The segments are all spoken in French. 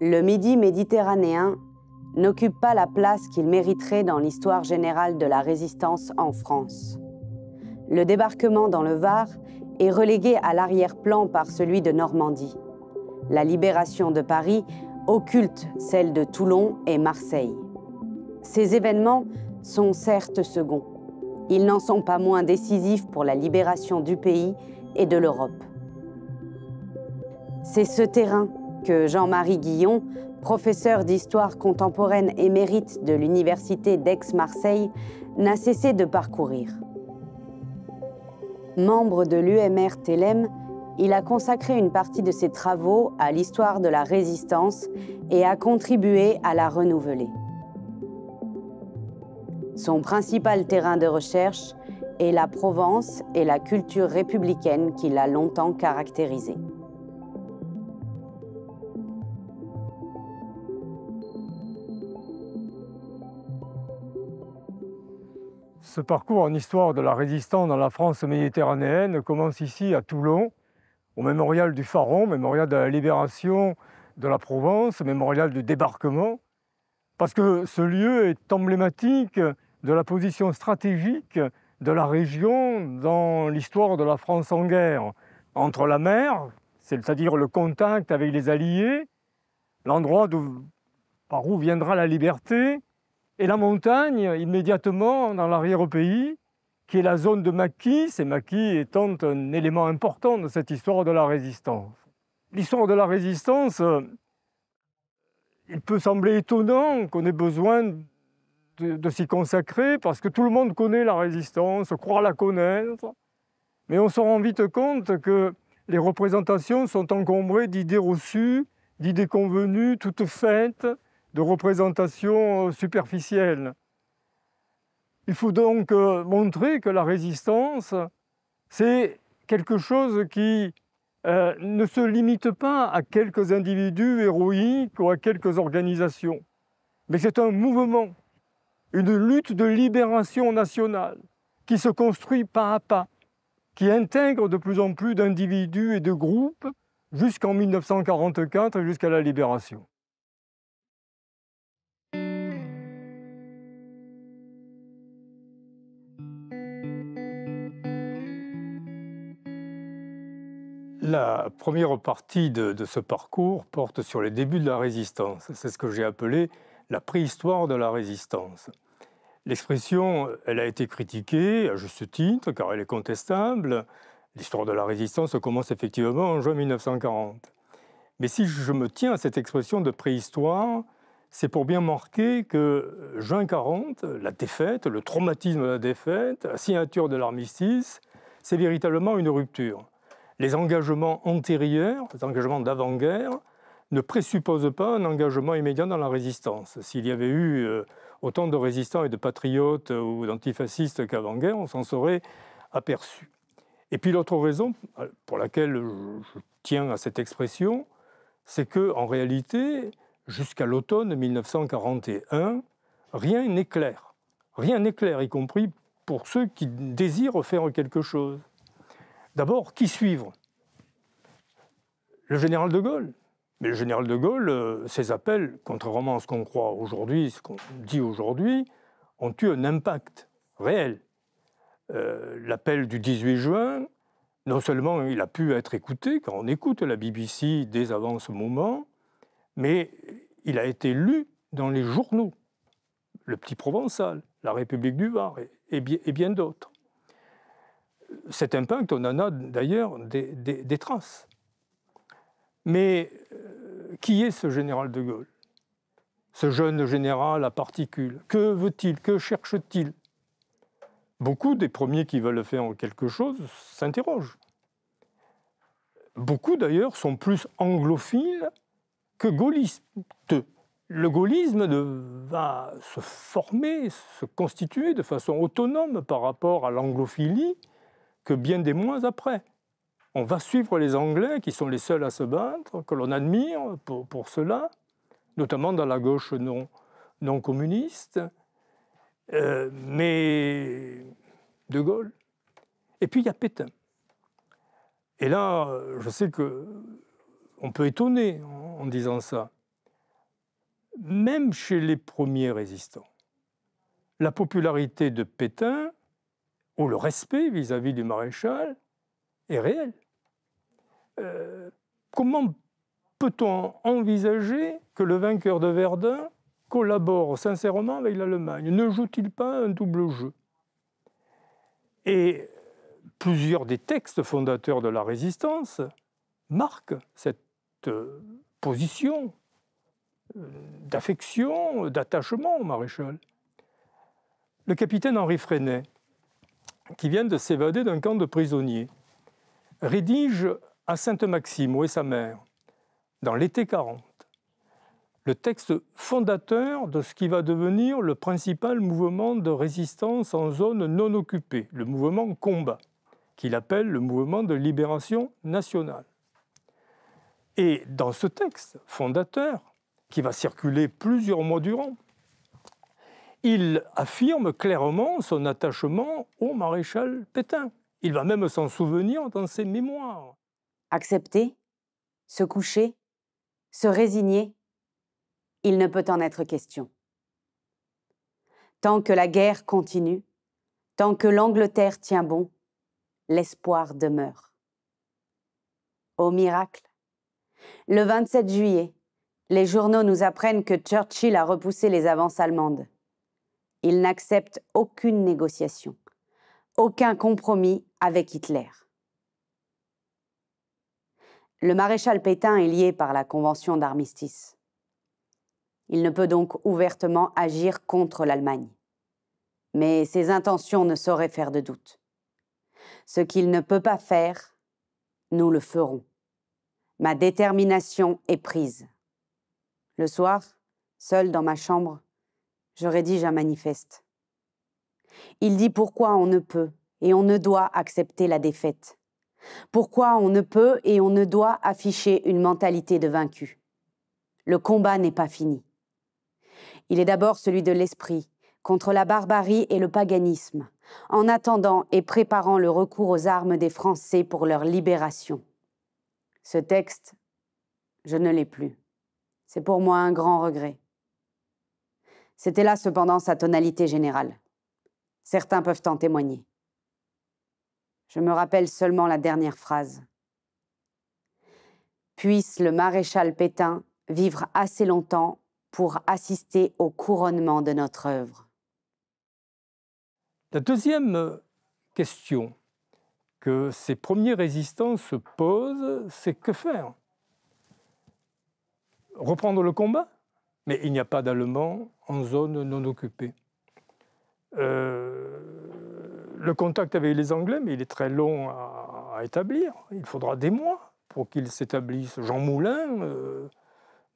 le Midi méditerranéen n'occupe pas la place qu'il mériterait dans l'histoire générale de la résistance en France. Le débarquement dans le Var est relégué à l'arrière-plan par celui de Normandie. La libération de Paris occulte celle de Toulon et Marseille. Ces événements sont certes seconds. Ils n'en sont pas moins décisifs pour la libération du pays et de l'Europe. C'est ce terrain que Jean-Marie Guillon, professeur d'histoire contemporaine émérite de l'Université d'Aix-Marseille, n'a cessé de parcourir. Membre de l'UMR TELEM, il a consacré une partie de ses travaux à l'histoire de la résistance et a contribué à la renouveler. Son principal terrain de recherche est la Provence et la culture républicaine qui l'a longtemps caractérisée. ce parcours en histoire de la résistance dans la France méditerranéenne commence ici à Toulon, au mémorial du Pharaon, mémorial de la libération de la Provence, mémorial du débarquement, parce que ce lieu est emblématique de la position stratégique de la région dans l'histoire de la France en guerre, entre la mer, c'est-à-dire le contact avec les Alliés, l'endroit par où viendra la liberté, et la montagne, immédiatement dans l'arrière-pays, qui est la zone de Maquis, et Maquis étant un élément important de cette histoire de la résistance. L'histoire de la résistance, euh, il peut sembler étonnant qu'on ait besoin de, de s'y consacrer, parce que tout le monde connaît la résistance, croit la connaître, mais on se rend vite compte que les représentations sont encombrées d'idées reçues, d'idées convenues, toutes faites, de représentation euh, superficielle. Il faut donc euh, montrer que la résistance, c'est quelque chose qui euh, ne se limite pas à quelques individus héroïques ou à quelques organisations, mais c'est un mouvement, une lutte de libération nationale qui se construit pas à pas, qui intègre de plus en plus d'individus et de groupes jusqu'en 1944, jusqu'à la libération. La première partie de, ce parcours porte sur les débuts de la résistance. C'est ce que j'ai appelé la préhistoire de la résistance. L'expression, elle a été critiquée à juste titre, car elle est contestable. L'histoire de la résistance commence effectivement en juin 1940. Mais si je me tiens à cette expression de préhistoire, c'est pour bien marquer que euh, juin 40, la défaite, le traumatisme de la défaite, la signature de l'armistice, c'est véritablement une rupture les engagements antérieurs, les engagements d'avant-guerre, ne présupposent pas un engagement immédiat dans la résistance. S'il y avait eu euh, autant de résistants et de patriotes euh, ou d'antifascistes qu'avant-guerre, on s'en serait aperçu. Et puis l'autre raison euh, pour laquelle je tiens à cette expression, c'est que en réalité, jusqu'à l'automne 1941, rien n'est clair. Rien n'est clair, y compris pour ceux qui désirent faire quelque chose. D'abord, qui suivre Le général de Gaulle. Mais le général de Gaulle, euh, ses appels, contrairement à ce qu'on croit aujourd'hui, ce qu'on dit aujourd'hui, ont eu un impact réel. Euh, l'appel du 18 juin, non seulement il a pu être écouté, car on écoute la BBC dès avant ce moment, mais il a été lu dans les journaux, Le Petit Provençal, La République du Var et, bien d'autres cet impact, on en a d'ailleurs des, traces. Mais euh, qui est ce général de Gaulle Ce jeune général à particules Que veut-il Que cherche-t-il Beaucoup des premiers qui veulent faire quelque chose s'interrogent. Beaucoup d'ailleurs sont plus anglophiles que gaullistes. Le gaullisme va se former, se constituer de façon autonome par rapport à l'anglophilie, que bien des mois après. On va suivre les Anglais, qui sont les seuls à se battre, que l'on admire pour, cela, notamment dans la gauche non, non communiste, euh, mais De Gaulle. Et puis il y a Pétain. Et là, je sais que on peut étonner en disant ça. Même chez les premiers résistants, la popularité de Pétain où le respect vis-à-vis du maréchal est réel. Euh, comment peut-on envisager que le vainqueur de Verdun collabore sincèrement avec l'Allemagne Ne joue-t-il pas un double jeu Et plusieurs des textes fondateurs de la résistance marquent cette euh, position euh, d'affection, d'attachement au maréchal. Le capitaine Henri Freinet, qui vient de s'évader d'un camp de prisonniers, rédige à Sainte-Maxime, où est sa mère, dans l'été 40, le texte fondateur de ce qui va devenir le principal mouvement de résistance en zone non occupée, le mouvement combat, qu'il appelle le mouvement de libération nationale. Et dans ce texte fondateur, qui va circuler plusieurs mois durant, il affirme clairement son attachement au maréchal Pétain. Il va même s'en souvenir dans ses mémoires. Accepter, se coucher, se résigner, il ne peut en être question. Tant que la guerre continue, tant que l'Angleterre tient bon, l'espoir demeure. Au miracle, le 27 juillet, les journaux nous apprennent que Churchill a repoussé les avances allemandes il n'accepte aucune négociation, aucun compromis avec Hitler. Le maréchal Pétain est lié par la Convention d'armistice. Il ne peut donc ouvertement agir contre l'Allemagne. Mais ses intentions ne sauraient faire de doute. Ce qu'il ne peut pas faire, nous le ferons. Ma détermination est prise. Le soir, seul dans ma chambre, je rédige un manifeste. Il dit pourquoi on ne peut et on ne doit accepter la défaite. Pourquoi on ne peut et on ne doit afficher une mentalité de vaincu. Le combat n'est pas fini. Il est d'abord celui de l'esprit, contre la barbarie et le paganisme, en attendant et préparant le recours aux armes des Français pour leur libération. Ce texte, je ne l'ai plus. C'est pour moi un grand regret. C'était là cependant sa tonalité générale. Certains peuvent en témoigner. Je me rappelle seulement la dernière phrase. Puisse le maréchal Pétain vivre assez longtemps pour assister au couronnement de notre œuvre. La deuxième euh, question que ces premiers résistants se posent, c'est que faire Reprendre le combat mais il n'y a pas d'Allemands en zone non occupée. Euh, le contact avec les Anglais, mais il est très long à, établir. Il faudra des mois pour qu'ils s'établissent. Jean Moulin euh,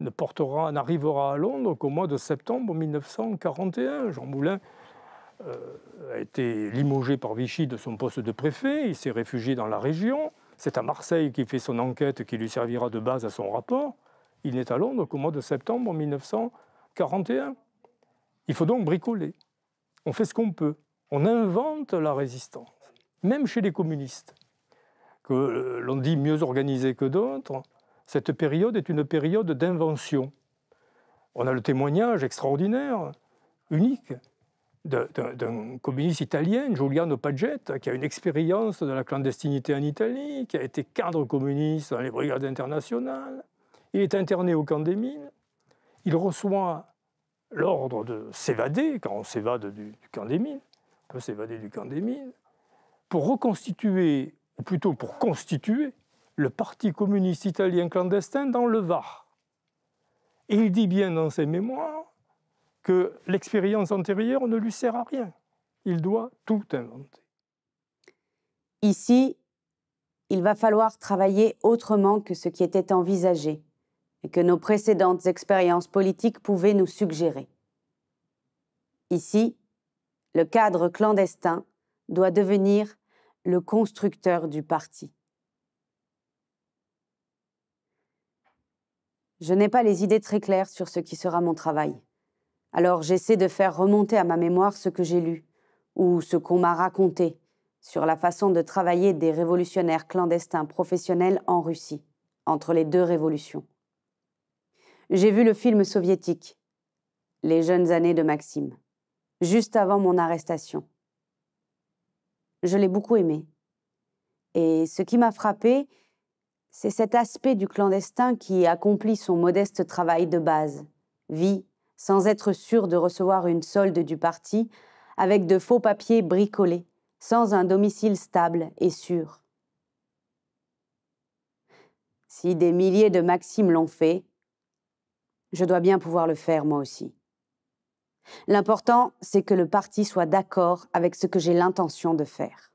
ne portera, n'arrivera à Londres qu'au mois de septembre 1941. Jean Moulin euh, a été limogé par Vichy de son poste de préfet. Il s'est réfugié dans la région. C'est à Marseille qu'il fait son enquête qui lui servira de base à son rapport. Il n'est à Londres au mois de septembre 1941. Il faut donc bricoler. On fait ce qu'on peut. On invente la résistance, même chez les communistes, que l'on dit mieux organisés que d'autres. Cette période est une période d'invention. On a le témoignage extraordinaire, unique, d'un communiste italien, Giuliano Paget, qui a une expérience de la clandestinité en Italie, qui a été cadre communiste dans les brigades internationales, il est interné au camp des mines. Il reçoit l'ordre de s'évader, quand on s'évade du, camp des mines, on peut s'évader du camp des mines, pour reconstituer, ou plutôt pour constituer, le Parti communiste italien clandestin dans le Var. Et il dit bien dans ses mémoires que l'expérience antérieure ne lui sert à rien. Il doit tout inventer. Ici, il va falloir travailler autrement que ce qui était envisagé et que nos précédentes expériences politiques pouvaient nous suggérer. Ici, le cadre clandestin doit devenir le constructeur du parti. Je n'ai pas les idées très claires sur ce qui sera mon travail. Alors j'essaie de faire remonter à ma mémoire ce que j'ai lu, ou ce qu'on m'a raconté, sur la façon de travailler des révolutionnaires clandestins professionnels en Russie, entre les deux révolutions. J'ai vu le film soviétique, Les jeunes années de Maxime, juste avant mon arrestation. Je l'ai beaucoup aimé. Et ce qui m'a frappé, c'est cet aspect du clandestin qui accomplit son modeste travail de base, vit sans être sûr de recevoir une solde du parti, avec de faux papiers bricolés, sans un domicile stable et sûr. Si des milliers de Maximes l'ont fait, je dois bien pouvoir le faire moi aussi. L'important, c'est que le parti soit d'accord avec ce que j'ai l'intention de faire.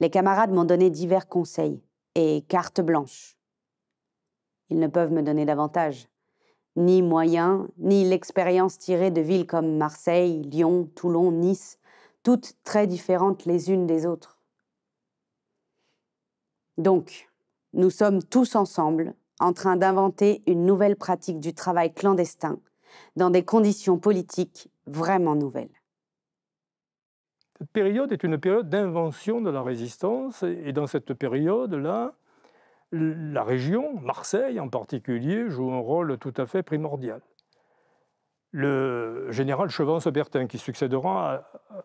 Les camarades m'ont donné divers conseils et cartes blanches. Ils ne peuvent me donner davantage, ni moyens, ni l'expérience tirée de villes comme Marseille, Lyon, Toulon, Nice, toutes très différentes les unes des autres. Donc, nous sommes tous ensemble en train d'inventer une nouvelle pratique du travail clandestin dans des conditions politiques vraiment nouvelles. Cette période est une période d'invention de la résistance et dans cette période-là, la région, Marseille en particulier, joue un rôle tout à fait primordial. Le général Chevance-Bertin, qui succédera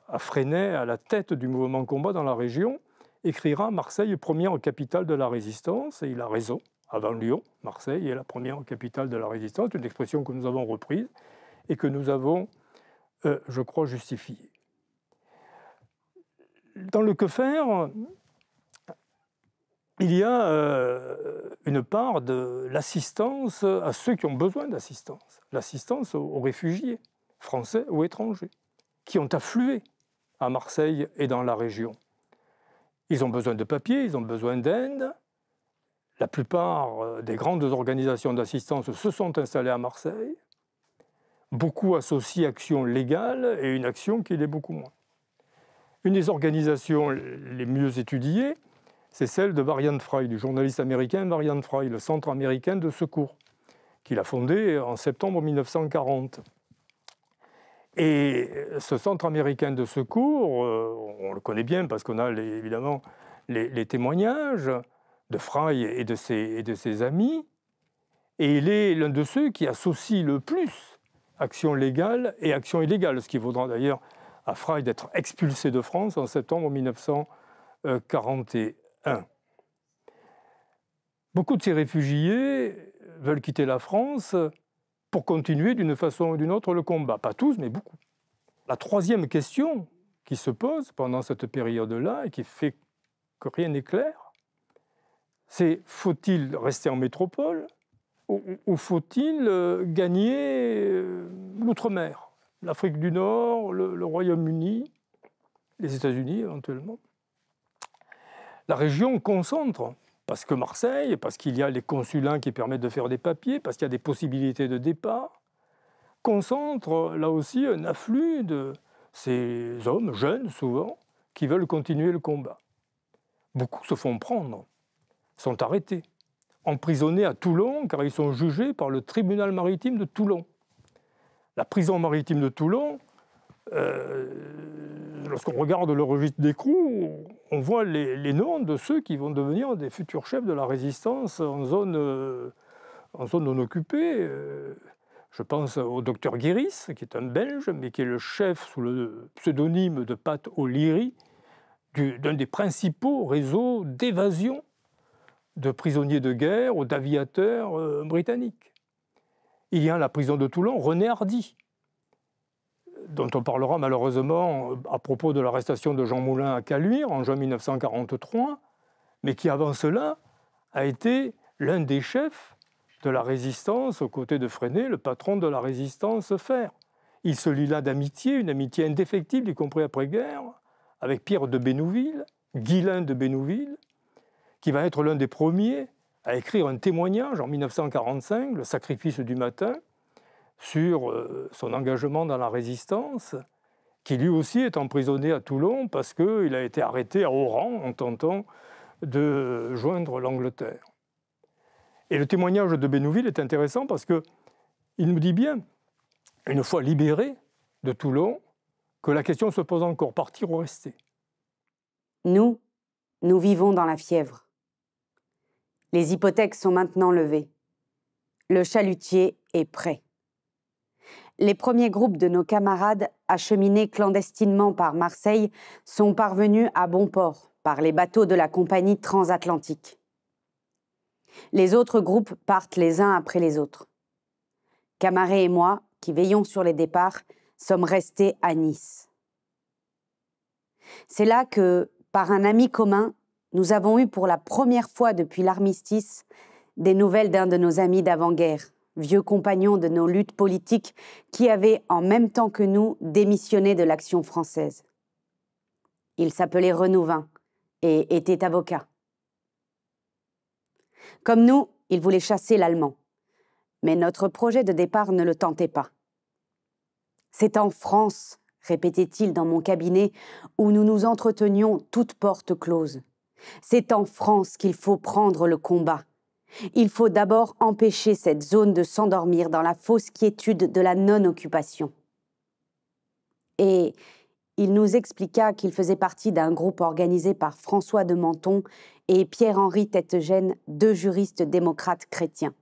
à, Freinet à la tête du mouvement combat dans la région, écrira Marseille première capitale de la résistance, et il a raison avant Lyon, Marseille est la première capitale de la résistance, une expression que nous avons reprise et que nous avons, euh, je crois, justifiée. Dans le que faire, il y a euh, une part de l'assistance à ceux qui ont besoin d'assistance, l'assistance aux, réfugiés, français ou étrangers, qui ont afflué à Marseille et dans la région. Ils ont besoin de papiers, ils ont besoin d'aide, la plupart euh, des grandes organisations d'assistance se sont installées à Marseille. Beaucoup associent action légale et une action qui l'est beaucoup moins. Une des organisations les mieux étudiées, c'est celle de Varian Fry, du journaliste américain Varian Fry, le Centre américain de secours, qu'il a fondé en septembre 1940. Et ce centre américain de secours, euh, on le connaît bien parce qu'on a évidemment les témoignages, de Fry et de ses, amis, et il est l'un de ceux qui associe le plus action légale et action illégale, ce qui vaudra d'ailleurs à Fry d'être expulsé de France en septembre 1941. Beaucoup de ces réfugiés veulent quitter la France pour continuer d'une façon ou d'une autre le combat. Pas tous, mais beaucoup. La troisième question qui se pose pendant cette période-là et qui fait que rien n'est clair, c'est faut-il rester en métropole ou, faut-il euh, gagner euh, l'outre-mer, l'Afrique du Nord, le Royaume-Uni, les États-Unis éventuellement La région concentre parce que Marseille, parce qu'il y a les consulats qui permettent de faire des papiers, parce qu'il y a des possibilités de départ, concentre là aussi un afflux de ces hommes, jeunes souvent, qui veulent continuer le combat. Beaucoup se font prendre sont arrêtés, emprisonnés à Toulon car ils sont jugés par le tribunal maritime de Toulon. La prison maritime de Toulon, euh, lorsqu'on regarde le registre des coups, on voit les, noms de ceux qui vont devenir des futurs chefs de la résistance en zone, euh, en zone non occupée. Euh, je pense au docteur Guéris, qui est un Belge, mais qui est le chef sous le pseudonyme de Pat O'Leary d'un des principaux réseaux d'évasion de prisonniers de guerre ou d'aviateurs euh, britanniques. Il y a la prison de Toulon, René Hardy, dont on parlera malheureusement euh, à propos de l'arrestation de Jean Moulin à Caluire en juin 1943, mais qui avant cela a été l'un des chefs de la résistance aux côtés de Freinet, le patron de la résistance fer. Il se lie là d'amitié, une amitié indéfectible, y compris après-guerre, avec Pierre de Bénouville, Guillain de Bénouville, qui va être l'un des premiers à écrire un témoignage en 1945, Le sacrifice du matin, sur euh, son engagement dans la résistance, qui lui aussi est emprisonné à Toulon parce qu'il a été arrêté à Oran en tentant de joindre l'Angleterre. Et le témoignage de Bénouville est intéressant parce qu'il nous dit bien, une fois libéré de Toulon, que la question se pose encore, partir ou rester Nous, nous vivons dans la fièvre. Les hypothèques sont maintenant levées. Le chalutier est prêt. Les premiers groupes de nos camarades, acheminés clandestinement par Marseille, sont parvenus à bon port par les bateaux de la compagnie transatlantique. Les autres groupes partent les uns après les autres. Camaré et moi, qui veillons sur les départs, sommes restés à Nice. C'est là que, par un ami commun, nous avons eu pour la première fois depuis l'armistice des nouvelles d'un de nos amis d'avant-guerre, vieux compagnon de nos luttes politiques, qui avait, en même temps que nous, démissionné de l'action française. Il s'appelait Renouvin et était avocat. Comme nous, il voulait chasser l'Allemand. Mais notre projet de départ ne le tentait pas. C'est en France, répétait-il dans mon cabinet, où nous nous entretenions toutes portes closes. C'est en France qu'il faut prendre le combat. Il faut d'abord empêcher cette zone de s'endormir dans la fausse quiétude de la non-occupation. Et il nous expliqua qu'il faisait partie d'un groupe organisé par François de Menton et Pierre-Henri Tettegène, deux juristes démocrates chrétiens.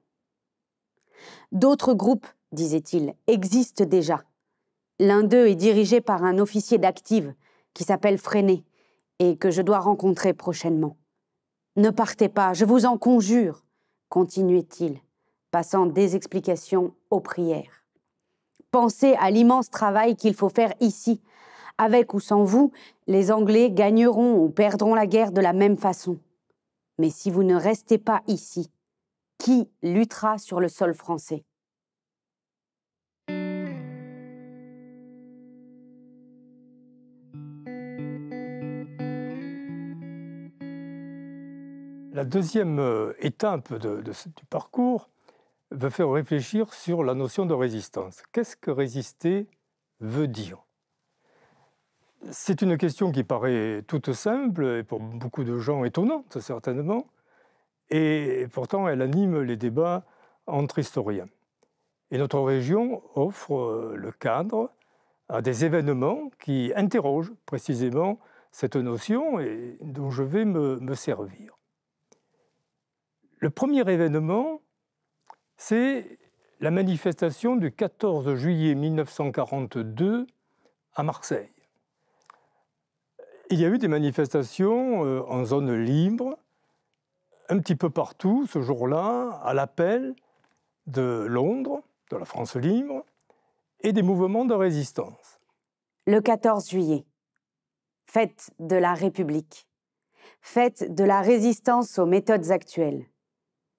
D'autres groupes, disait-il, existent déjà. L'un d'eux est dirigé par un officier d'active qui s'appelle Freinet et que je dois rencontrer prochainement. Ne partez pas, je vous en conjure, continuait-il, passant des explications aux prières. Pensez à l'immense travail qu'il faut faire ici. Avec ou sans vous, les Anglais gagneront ou perdront la guerre de la même façon. Mais si vous ne restez pas ici, qui luttera sur le sol français la deuxième euh, étape du parcours veut faire réfléchir sur la notion de résistance. Qu'est-ce que résister veut dire C'est une question qui paraît toute simple et pour beaucoup de gens étonnante certainement, et pourtant elle anime les débats entre historiens. Et notre région offre euh, le cadre à des événements qui interrogent précisément cette notion et dont je vais me servir. Le premier événement, c'est la manifestation du 14 juillet 1942 à Marseille. Il y a eu des manifestations euh, en zone libre, un petit peu partout ce jour-là, à l'appel de Londres, de la France libre, et des mouvements de résistance. Le 14 juillet, fête de la République, fête de la résistance aux méthodes actuelles,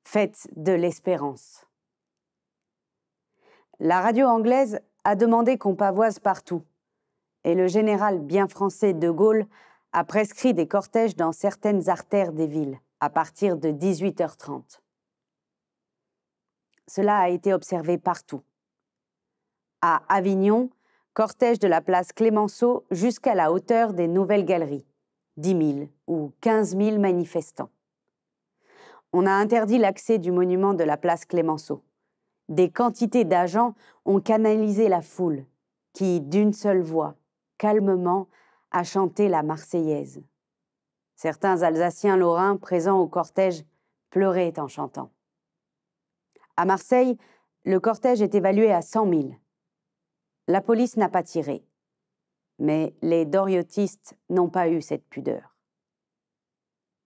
Fête de l'espérance. La radio anglaise a demandé qu'on pavoise partout, et le général bien français de Gaulle a prescrit des cortèges dans certaines artères des villes à partir de 18h30. Cela a été observé partout. À Avignon, cortège de la place Clémenceau jusqu'à la hauteur des nouvelles galeries, 10 000 ou 15 000 manifestants on a interdit l'accès du monument de la place Clémenceau. Des quantités d'agents ont canalisé la foule, qui, d'une seule voix, calmement, a chanté la Marseillaise. Certains Alsaciens lorrains présents au cortège pleuraient en chantant. À Marseille, le cortège est évalué à 100 000. La police n'a pas tiré. Mais les doriotistes n'ont pas eu cette pudeur.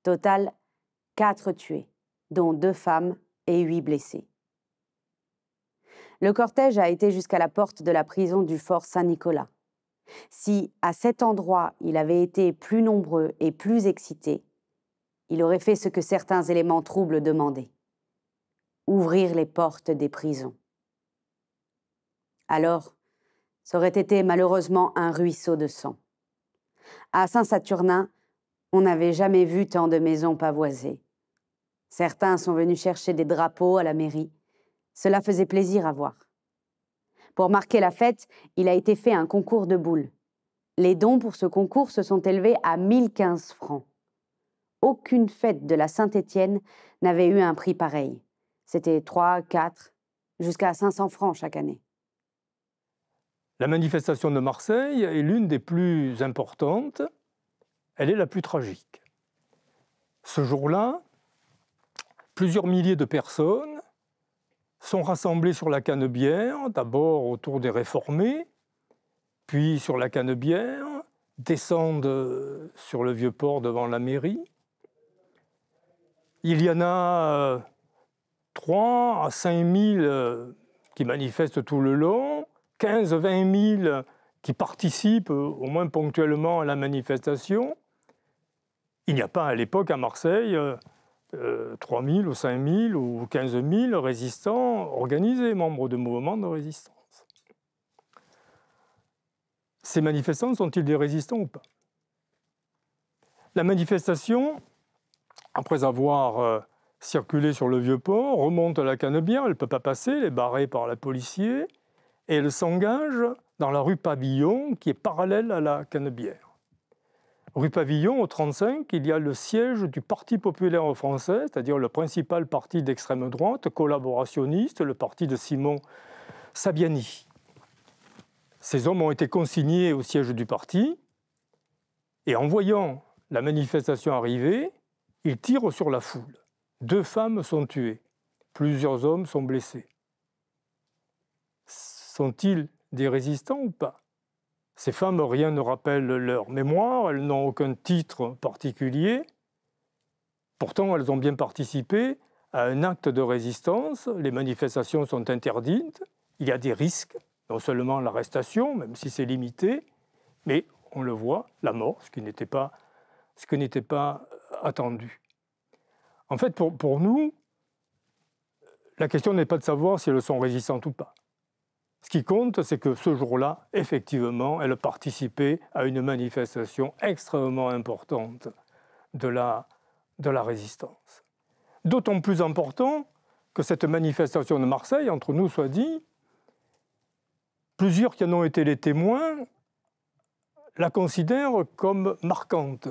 Total, quatre tués, dont deux femmes et huit blessés. Le cortège a été jusqu'à la porte de la prison du fort Saint-Nicolas. Si, à cet endroit, il avait été plus nombreux et plus excité, il aurait fait ce que certains éléments troubles demandaient ouvrir les portes des prisons. Alors, ça aurait été malheureusement un ruisseau de sang. À Saint-Saturnin, on n'avait jamais vu tant de maisons pavoisées. Certains sont venus chercher des drapeaux à la mairie. Cela faisait plaisir à voir. Pour marquer la fête, il a été fait un concours de boules. Les dons pour ce concours se sont élevés à 1015 francs. Aucune fête de la Saint-Étienne n'avait eu un prix pareil. C'était 3, 4, jusqu'à 500 francs chaque année. La manifestation de Marseille est l'une des plus importantes. Elle est la plus tragique. Ce jour-là, plusieurs milliers de personnes sont rassemblées sur la Canebière, d'abord autour des réformés, puis sur la Canebière, descendent euh, sur le vieux port devant la mairie. Il y en a 3 euh, à 5 000 euh, qui manifestent tout le long, 15-20 000 qui participent au moins ponctuellement à la manifestation. Il n'y a pas à l'époque à Marseille 3 euh, 000 ou 5 000 ou 15 000 résistants organisés, membres de mouvements de résistance. Ces manifestants sont-ils des résistants ou pas La manifestation, après avoir euh, circulé sur le vieux port, remonte à la Canebière, elle ne peut pas passer, elle est barrée par la policier, et elle s'engage dans la rue Pavillon qui est parallèle à la Canebière. Rue Pavillon, au 35, il y a le siège du Parti populaire français, c'est-à-dire le principal parti d'extrême droite, collaborationniste, le parti de Simon Sabiani. Ces hommes ont été consignés au siège du parti, et en voyant la manifestation arriver, ils tirent sur la foule. Deux femmes sont tuées, plusieurs hommes sont blessés. Sont-ils des résistants ou pas ces femmes, rien ne rappelle leur mémoire, elles n'ont aucun titre particulier. Pourtant, elles ont bien participé à un acte de résistance. Les manifestations sont interdites. Il y a des risques, non seulement l'arrestation, même si c'est limité, mais on le voit, la mort, ce qui n'était pas, ce qui n'était pas euh, attendu. En fait, pour, pour nous, la question n'est pas de savoir si elles sont résistantes ou pas. Ce qui compte, c'est que ce jour-là, effectivement, elle participait à une manifestation extrêmement importante de la, de la résistance. D'autant plus important que cette manifestation de Marseille, entre nous soit dit, plusieurs qui en ont été les témoins la considèrent comme marquante.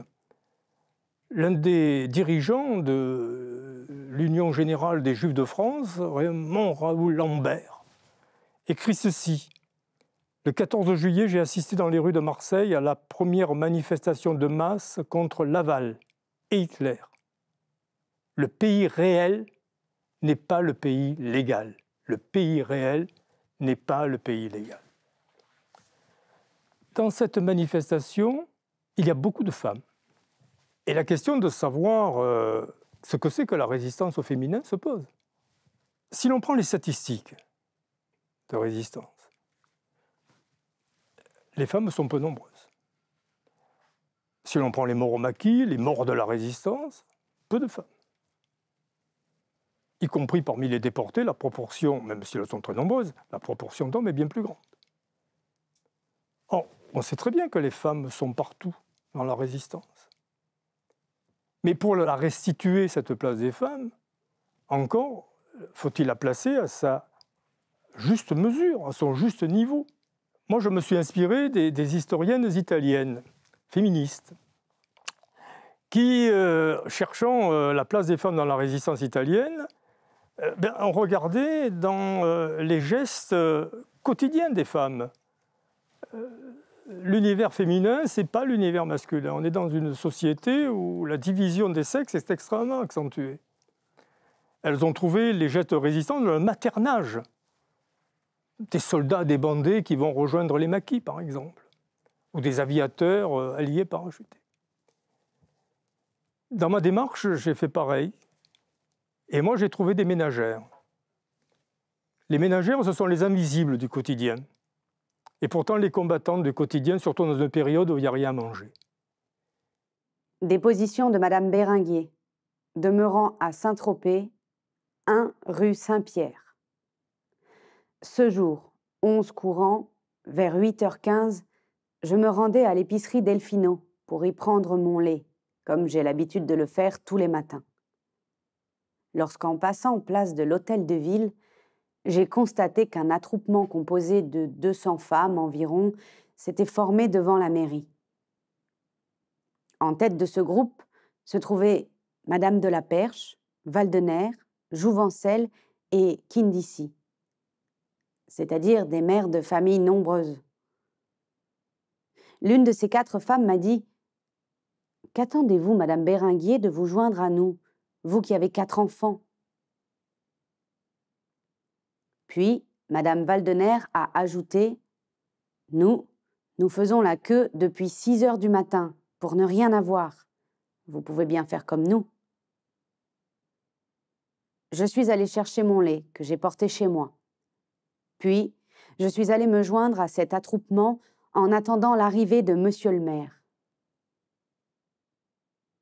L'un des dirigeants de l'Union générale des Juifs de France, Raymond Raoul Lambert, écrit ceci. Le 14 juillet, j'ai assisté dans les rues de Marseille à la première manifestation de masse contre Laval et Hitler. Le pays réel n'est pas le pays légal. Le pays réel n'est pas le pays légal. Dans cette manifestation, il y a beaucoup de femmes. Et la question de savoir euh, ce que c'est que la résistance au féminin se pose. Si l'on prend les statistiques, de résistance. Les femmes sont peu nombreuses. Si l'on prend les morts au maquis, les morts de la résistance, peu de femmes. Y compris parmi les déportés, la proportion, même si elles sont très nombreuses, la proportion d'hommes est bien plus grande. Or, on sait très bien que les femmes sont partout dans la résistance. Mais pour la restituer, cette place des femmes, encore faut-il la placer à sa juste mesure, à son juste niveau. Moi, je me suis inspiré des, historiennes italiennes, féministes, qui, euh, cherchant euh, la place des femmes dans la résistance italienne, euh, ben, ont regardé dans les gestes quotidiens des femmes. L'univers féminin, c'est pas l'univers masculin. On est dans une société où la division des sexes est extrêmement accentuée. Elles ont trouvé les gestes résistants dans le maternage des soldats débandés qui vont rejoindre les maquis, par exemple, ou des aviateurs alliés euh, alliés parachutés. Dans ma démarche, j'ai fait pareil. Et moi, j'ai trouvé des ménagères. Les ménagères, ce sont les invisibles du quotidien. Et pourtant, les combattantes du quotidien, surtout dans une période où il n'y a rien à manger. Déposition de Madame Béringuier, demeurant à Saint-Tropez, 1 rue Saint-Pierre. Ce jour, 11 courant, vers 8h15, je me rendais à l'épicerie Delphino pour y prendre mon lait, comme j'ai l'habitude de le faire tous les matins. Lorsqu'en passant en place de l'hôtel de ville, j'ai constaté qu'un attroupement composé de 200 femmes environ s'était formé devant la mairie. En tête de ce groupe se trouvaient Madame de la Perche, Valdener, Jouvencel et Kindici c'est-à-dire des mères de familles nombreuses. L'une de ces quatre femmes m'a dit Qu'attendez-vous, Madame Béringuier, de vous joindre à nous, vous qui avez quatre enfants Puis, Madame Valdener a ajouté Nous, nous faisons la queue depuis six heures du matin pour ne rien avoir. Vous pouvez bien faire comme nous. Je suis allée chercher mon lait que j'ai porté chez moi. Puis, je suis allée me joindre à cet attroupement en attendant l'arrivée de Monsieur le maire.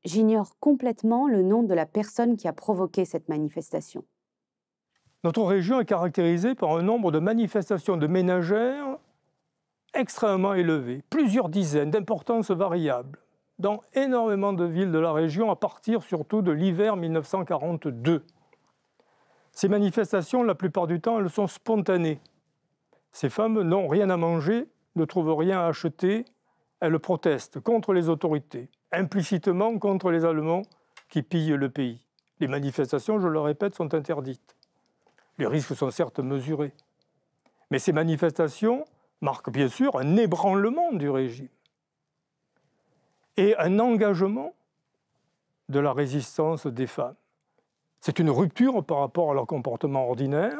J'ignore complètement le nom de la personne qui a provoqué cette manifestation. Notre région est caractérisée par un nombre de manifestations de ménagères extrêmement élevé, plusieurs dizaines d'importance variable, dans énormément de villes de la région à partir surtout de l'hiver 1942. Ces manifestations, la plupart du temps, elles sont spontanées. Ces femmes n'ont rien à manger, ne trouvent rien à acheter, elles protestent contre les autorités, implicitement contre les Allemands qui pillent le pays. Les manifestations, je le répète, sont interdites. Les risques sont certes mesurés. Mais ces manifestations marquent bien sûr un ébranlement du régime et un engagement de la résistance des femmes. C'est une rupture par rapport à leur comportement ordinaire.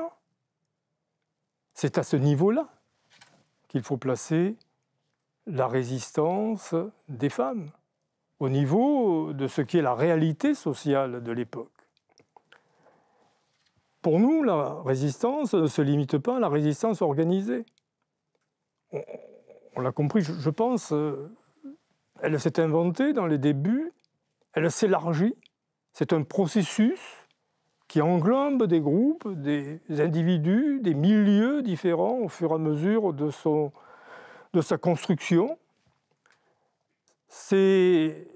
C'est à ce niveau-là qu'il faut placer la résistance des femmes, au niveau de ce qui est la réalité sociale de l'époque. Pour nous, la résistance ne se limite pas à la résistance organisée. On, l'a compris, je pense, euh, elle s'est inventée dans les débuts, elle s'élargit, c'est un processus qui englobe des groupes, des individus, des milieux différents au fur et à mesure de, de sa construction. C'est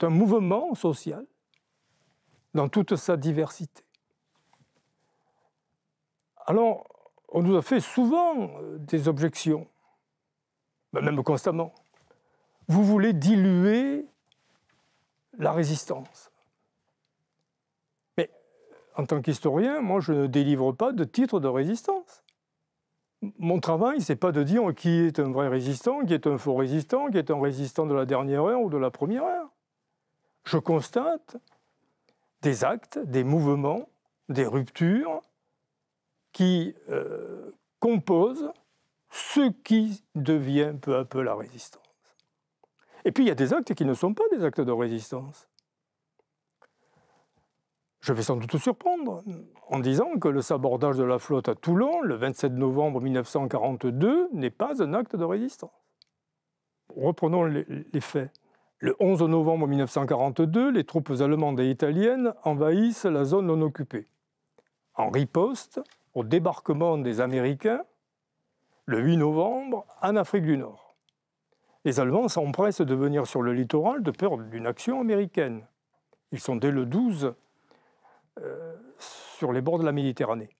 un mouvement social dans toute sa diversité. Alors, on nous a fait souvent euh, des objections, ben, même constamment. Vous voulez diluer la résistance en tant qu'historien, moi, je ne délivre pas de titre de résistance. Mon travail, c'est pas de dire qui est un vrai résistant, qui est un faux résistant, qui est un résistant de la dernière heure ou de la première heure. Je constate des actes, des mouvements, des ruptures qui euh, composent ce qui devient peu à peu la résistance. Et puis il y a des actes qui ne sont pas des actes de résistance. Je vais sans doute vous surprendre en disant que le sabordage de la flotte à Toulon, le 27 novembre 1942, n'est pas un acte de résistance. Reprenons les, faits. Le 11 novembre 1942, les troupes allemandes et italiennes envahissent la zone non occupée. En riposte au débarquement des Américains, le 8 novembre, en Afrique du Nord. Les Allemands s'empressent de venir sur le littoral de peur d'une action américaine. Ils sont dès le 12 sur les bords de la Méditerranée.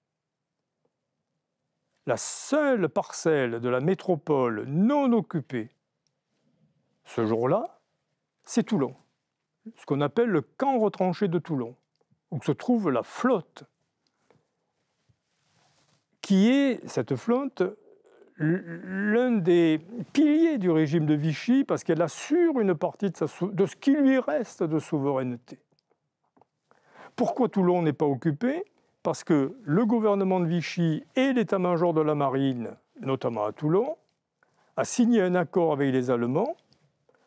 La seule parcelle de la métropole non occupée ce jour-là, c'est Toulon, ce qu'on appelle le camp retranché de Toulon, où se trouve la flotte, qui est cette flotte l'un des piliers du régime de Vichy parce qu'elle assure une partie de, de ce qui lui reste de souveraineté. Pourquoi Toulon n'est pas occupé Parce que le gouvernement de Vichy et l'état-major de la marine, notamment à Toulon, a signé un accord avec les Allemands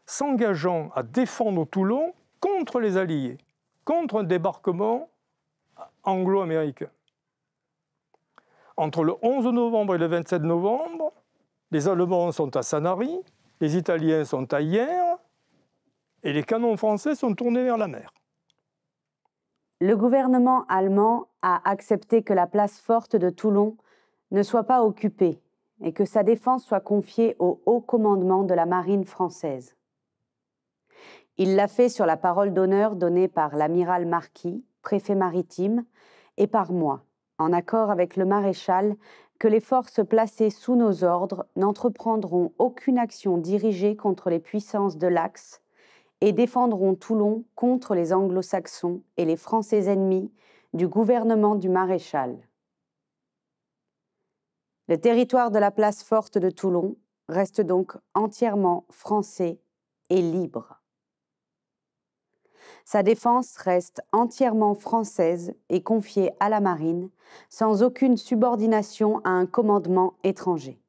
s'engageant à défendre Toulon contre les Alliés, contre un débarquement anglo-américain. Entre le 11 novembre et le 27 novembre, les Allemands sont à Sanary, les Italiens sont à Hyères, et les canons français sont tournés vers la mer. Le gouvernement allemand a accepté que la place forte de Toulon ne soit pas occupée et que sa défense soit confiée au haut commandement de la marine française. Il l'a fait sur la parole d'honneur donnée par l'amiral Marquis, préfet maritime, et par moi, en accord avec le maréchal, que les forces placées sous nos ordres n'entreprendront aucune action dirigée contre les puissances de l'Axe, et défendront Toulon contre les anglo-saxons et les Français ennemis du gouvernement du maréchal. Le territoire de la place forte de Toulon reste donc entièrement français et libre. Sa défense reste entièrement française et confiée à la marine, sans aucune subordination à un commandement étranger.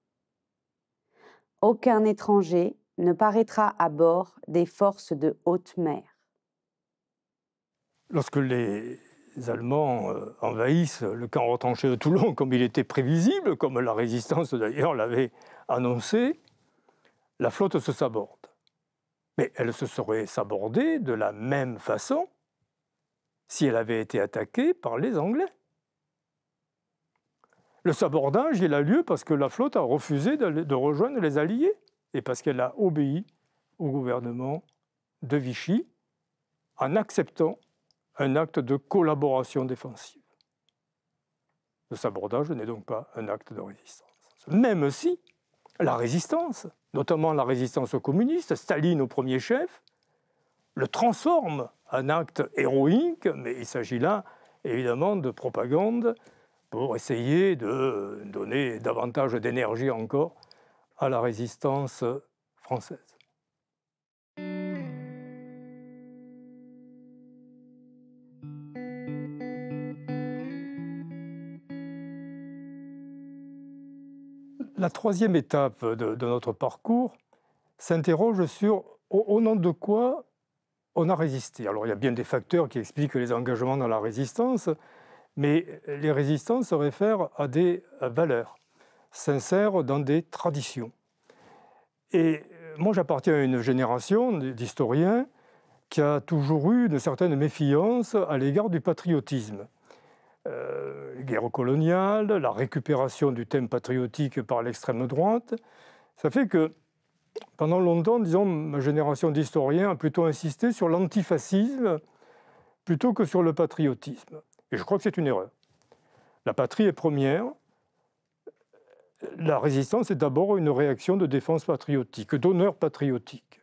Aucun étranger ne paraîtra à bord des forces de haute mer. Lorsque les Allemands euh, envahissent le camp retranché de Toulon, comme il était prévisible, comme la résistance d'ailleurs l'avait annoncé, la flotte se saborde. Mais elle se serait sabordée de la même façon si elle avait été attaquée par les Anglais. Le sabordage, il a lieu parce que la flotte a refusé de rejoindre les Alliés et parce qu'elle a obéi au gouvernement de Vichy en acceptant un acte de collaboration défensive. Le sabordage n'est donc pas un acte de résistance. Même si la résistance, notamment la résistance aux communistes, Staline au premier chef, le transforme en acte héroïque, mais il s'agit là évidemment de propagande pour essayer de donner davantage d'énergie encore à la résistance euh, française. La troisième étape de, notre parcours s'interroge sur au, au, nom de quoi on a résisté. Alors il y a bien des facteurs qui expliquent les engagements dans la résistance, mais les résistances se réfèrent à des valeurs s'insère dans des traditions. Et euh, moi, j'appartiens à une génération d'historiens qui a toujours eu une certaine méfiance à l'égard du patriotisme. Euh, guerre coloniale, la récupération du thème patriotique par l'extrême droite, ça fait que pendant longtemps, disons, ma génération d'historiens a plutôt insisté sur l'antifascisme plutôt que sur le patriotisme. Et je crois que c'est une erreur. La patrie est première, la résistance est d'abord une réaction de défense patriotique, d'honneur patriotique.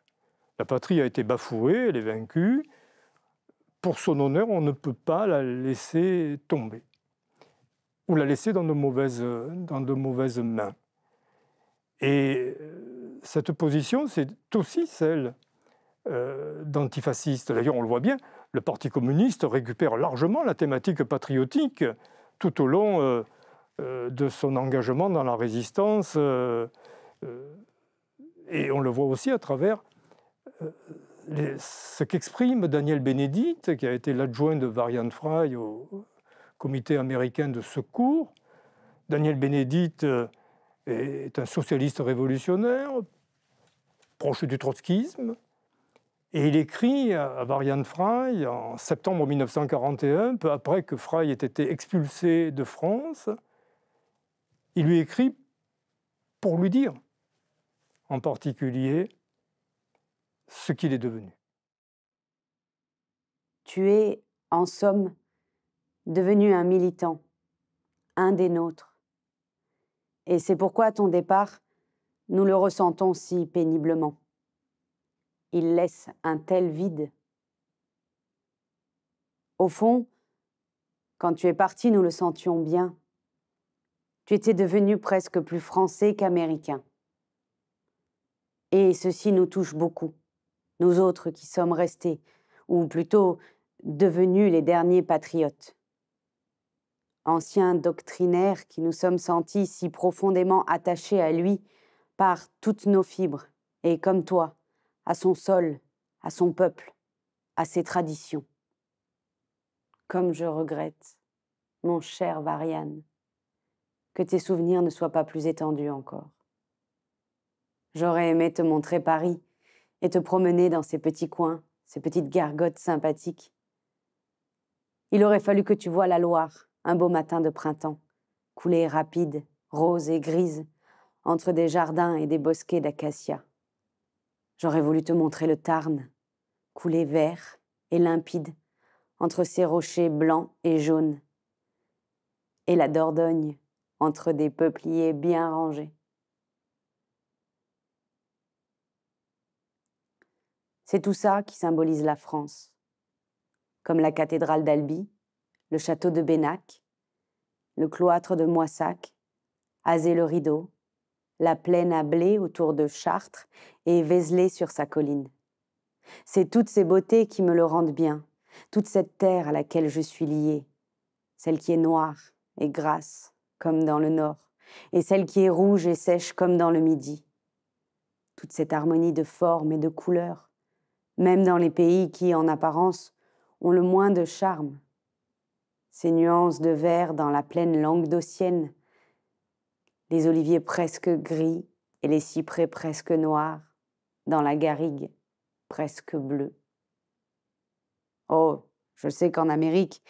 La patrie a été bafouée, elle est vaincue. Pour son honneur, on ne peut pas la laisser tomber ou la laisser dans de mauvaises, dans de mauvaises mains. Et euh, cette position, c'est aussi celle euh, d'antifasciste. d'antifascistes. D'ailleurs, on le voit bien, le Parti communiste récupère largement la thématique patriotique tout au long euh, euh, de son engagement dans la résistance. Euh, euh, et on le voit aussi à travers ce qu'exprime Daniel Bénédicte, qui a été l'adjoint de Varian Fry au comité américain de secours. Daniel Bénédicte est un socialiste révolutionnaire, proche du trotskisme, et il écrit à Varian Fry en septembre 1941, peu après que Fry ait été expulsé de France, il lui écrit pour lui dire, en particulier, ce qu'il est devenu. Tu es, en somme, devenu un militant, un des nôtres. Et c'est pourquoi ton départ, nous le ressentons si péniblement. Il laisse un tel vide. Au fond, quand tu es parti, nous le sentions bien, tu étais devenu presque plus français qu'américain. Et ceci nous touche beaucoup, nous autres qui sommes restés, ou plutôt devenus les derniers patriotes. Anciens doctrinaires qui nous sommes sentis si profondément attachés à lui par toutes nos fibres, et comme toi, à son sol, à son peuple, à ses traditions. Comme je regrette, mon cher Varian que tes souvenirs ne soient pas plus étendus encore. J'aurais aimé te montrer Paris et te promener dans ces petits coins, ces petites gargotes sympathiques. Il aurait fallu que tu vois la Loire, un beau matin de printemps, coulée rapide, rose et grise, entre des jardins et des bosquets d'acacias. J'aurais voulu te montrer le Tarn, coulé vert et limpide, entre ses rochers blancs et jaunes. Et la Dordogne, entre des peupliers bien rangés. C'est tout ça qui symbolise la France, comme la cathédrale d'Albi, le château de Bénac, le cloître de Moissac, Azé-le-Rideau, la plaine à blé autour de Chartres et Vézelay sur sa colline. C'est toutes ces beautés qui me le rendent bien, toute cette terre à laquelle je suis liée, celle qui est noire et grasse, comme dans le nord, et celle qui est rouge et sèche comme dans le midi. Toute cette harmonie de formes et de couleurs, même dans les pays qui, en apparence, ont le moins de charme. Ces nuances de vert dans la plaine languedocienne, les oliviers presque gris et les cyprès presque noirs, dans la garrigue presque bleue. Oh, je sais qu'en Amérique,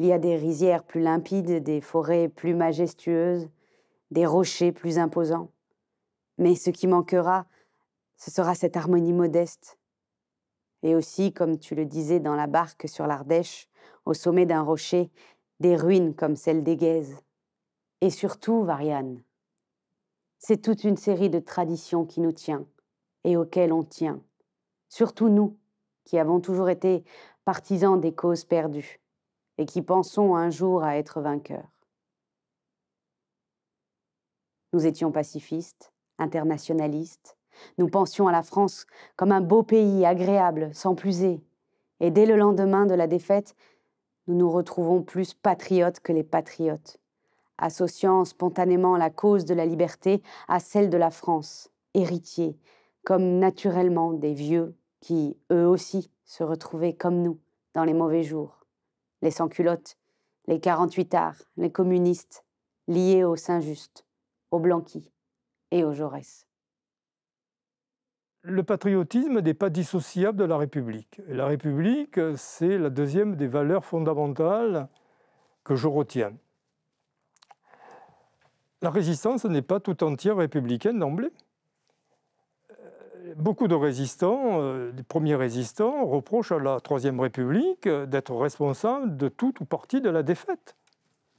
il y a des rizières plus limpides, des forêts plus majestueuses, des rochers plus imposants. Mais ce qui manquera, ce sera cette harmonie modeste. Et aussi, comme tu le disais dans la barque sur l'Ardèche, au sommet d'un rocher, des ruines comme des d'Éguèze. Et surtout, Variane, c'est toute une série de traditions qui nous tient et auxquelles on tient. Surtout nous, qui avons toujours été partisans des causes perdues et qui pensons un jour à être vainqueurs. Nous étions pacifistes, internationalistes, nous pensions à la France comme un beau pays agréable, sans pluser, et dès le lendemain de la défaite, nous nous retrouvons plus patriotes que les patriotes, associant spontanément la cause de la liberté à celle de la France, héritiers, comme naturellement des vieux qui, eux aussi, se retrouvaient comme nous dans les mauvais jours les sans-culottes, les 48 arts, les communistes, liés au Saint-Just, au Blanqui et au Jaurès. Le patriotisme n'est pas dissociable de la République. la République, c'est la deuxième des valeurs fondamentales que je retiens. La résistance n'est pas tout entière républicaine d'emblée. Beaucoup de résistants, les euh, premiers résistants, reprochent à la Troisième République euh, d'être responsable de toute ou partie de la défaite.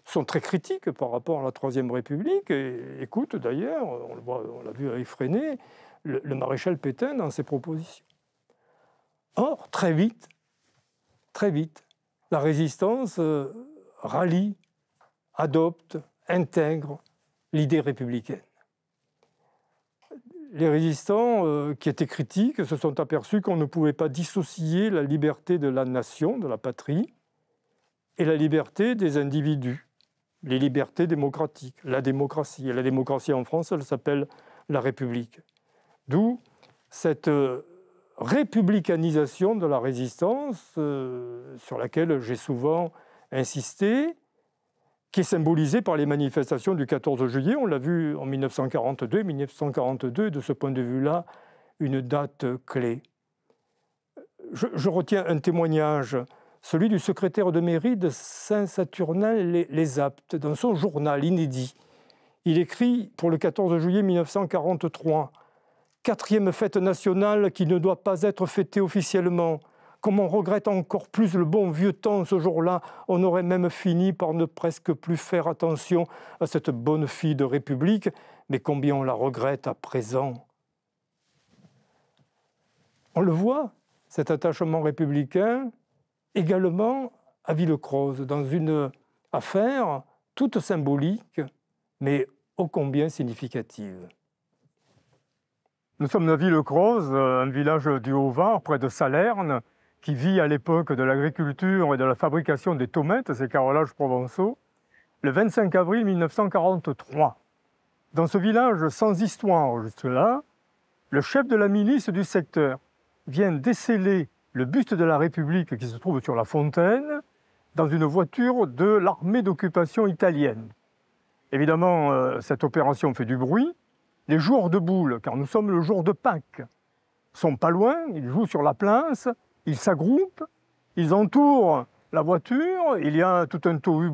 Ils sont très critiques par rapport à la Troisième République et écoutent d'ailleurs, on l'a vu Effréné, le maréchal Pétain dans ses propositions. Or, très vite, très vite, la résistance euh, rallie, adopte, intègre l'idée républicaine les résistants euh, qui étaient critiques se sont aperçus qu'on ne pouvait pas dissocier la liberté de la nation, de la patrie, et la liberté des individus, les libertés démocratiques, la démocratie. Et la démocratie en France, elle s'appelle la République. D'où cette euh, républicanisation de la résistance euh, sur laquelle j'ai souvent insisté qui est symbolisé par les manifestations du 14 juillet. On l'a vu en 1942. 1942 de ce point de vue-là une date clé. Je, je, retiens un témoignage, celui du secrétaire de mairie de Saint-Saturnin-les Aptes, dans son journal inédit. Il écrit pour le 14 juillet 1943 Quatrième fête nationale qui ne doit pas être fêtée officiellement. Comme on regrette encore plus le bon vieux temps ce jour-là, on aurait même fini par ne presque plus faire attention à cette bonne fille de République, mais combien on la regrette à présent. On le voit, cet attachement républicain, également à Villecroze, dans une affaire toute symbolique, mais ô combien significative. Nous sommes à Villecroze, un village du Haut-Var, près de Salerne, qui vit à l'époque de l'agriculture et de la fabrication des tomates, ces carrelages provençaux, le 25 avril 1943. Dans ce village sans histoire jusque-là, le chef de la milice du secteur vient déceler le buste de la République qui se trouve sur la fontaine dans une voiture de l'armée d'occupation italienne. Évidemment, euh, cette opération fait du bruit. Les jours de boule, car nous sommes le jour de Pâques, sont pas loin, ils jouent sur la place, ils s'agroupent, ils entourent la voiture, il y a tout un tohu